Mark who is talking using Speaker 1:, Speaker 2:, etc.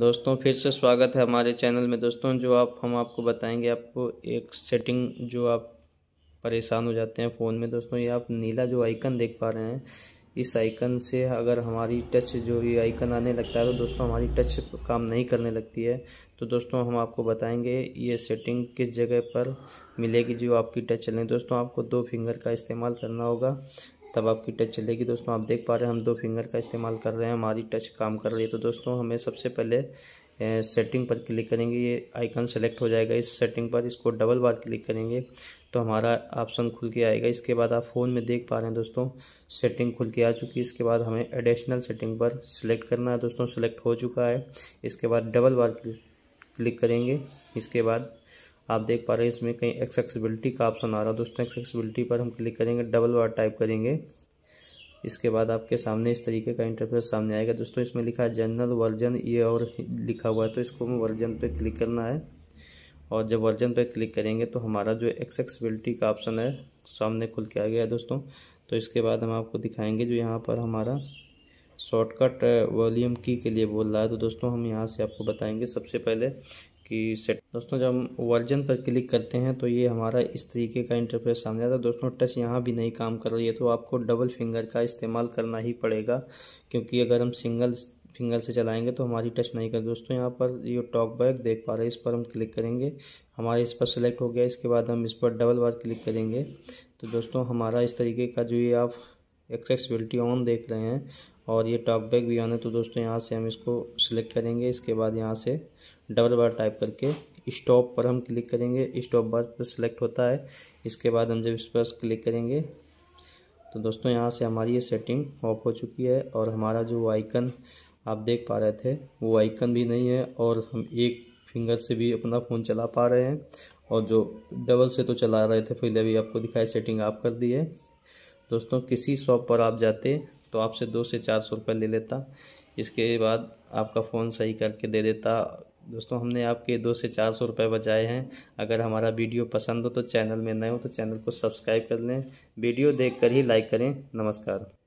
Speaker 1: दोस्तों फिर से स्वागत है हमारे चैनल में दोस्तों जो आप हम आपको बताएंगे आपको एक सेटिंग जो आप परेशान हो जाते हैं फ़ोन में दोस्तों ये आप नीला जो आइकन देख पा रहे हैं इस आइकन से अगर हमारी टच जो ये आइकन आने लगता है तो दोस्तों हमारी टच काम नहीं करने लगती है तो दोस्तों हम आपको बताएंगे ये सेटिंग किस जगह पर मिलेगी जो आपकी टच चलें दोस्तों आपको दो फिंगर का इस्तेमाल करना होगा तब आपकी टच चलेगी दोस्तों आप देख पा रहे हैं हम दो फिंगर का इस्तेमाल कर रहे हैं हमारी टच काम कर रही है तो दोस्तों हमें सबसे पहले सेटिंग पर क्लिक करेंगे ये आइकन सेलेक्ट हो जाएगा इस सेटिंग पर इसको डबल बार क्लिक करेंगे तो हमारा ऑप्शन खुल के आएगा इसके बाद आप फ़ोन में देख पा रहे हैं दोस्तों सेटिंग खुल के आ चुकी है इसके बाद हमें एडिशनल सेटिंग पर सिलेक्ट करना है दोस्तों सेलेक्ट हो चुका है इसके बाद डबल बार क्लिक करेंगे इसके बाद आप देख पा रहे हैं इसमें कहीं एक्सेसिबिलिटी का ऑप्शन आ रहा है दोस्तों एक्सेसिबिलिटी पर हम क्लिक करेंगे डबल बार टाइप करेंगे इसके बाद आपके सामने इस तरीके का इंटरफेस सामने आएगा दोस्तों इसमें लिखा है जनरल वर्जन ये और लिखा हुआ है तो इसको हमें वर्जन पर क्लिक करना है और जब वर्जन पर क्लिक करेंगे तो हमारा जो एक्सेसिबिलिटी का ऑप्शन है सामने खुल के आ गया है दोस्तों तो इसके बाद हम आपको दिखाएंगे जो यहाँ पर हमारा शॉर्टकट वॉल्यूम की के लिए बोल रहा है तो दोस्तों हम यहाँ से आपको बताएंगे सबसे पहले कि सेट दोस्तों जब हम वर्जन पर क्लिक करते हैं तो ये हमारा इस तरीके का इंटरफेस सामने आता है दोस्तों टच यहाँ भी नहीं काम कर रही है तो आपको डबल फिंगर का इस्तेमाल करना ही पड़ेगा क्योंकि अगर हम सिंगल फिंगर से चलाएंगे तो हमारी टच नहीं कर दोस्तों यहाँ पर ये टॉक बैग देख पा रहे हैं इस पर हम क्लिक करेंगे हमारे इस पर सेलेक्ट हो गया इसके बाद हम इस पर डबल बार क्लिक करेंगे तो दोस्तों हमारा इस तरीके का जो ये आप एक्सेसबिलिटी ऑन देख रहे हैं और ये टॉक बैग भी ऑन है तो दोस्तों यहाँ से हम इसको सिलेक्ट करेंगे इसके बाद यहाँ से डबल बार टाइप करके स्टॉप पर हम क्लिक करेंगे स्टॉप बार पर सिलेक्ट होता है इसके बाद हम जब इस पर क्लिक करेंगे तो दोस्तों यहाँ से हमारी ये सेटिंग ऑफ हो चुकी है और हमारा जो आइकन आप देख पा रहे थे वो आइकन भी नहीं है और हम एक फिंगर से भी अपना फ़ोन चला पा रहे हैं और जो डबल से तो चला रहे थे फिर अभी आपको दिखाई सेटिंग आप कर दी है दोस्तों किसी शॉप पर आप जाते तो आपसे दो से चार सौ रुपये ले लेता इसके बाद आपका फ़ोन सही करके दे देता दोस्तों हमने आपके दो से चार सौ रुपये बचाए हैं अगर हमारा वीडियो पसंद हो तो चैनल में नए हो तो चैनल को सब्सक्राइब कर लें वीडियो देखकर ही लाइक करें नमस्कार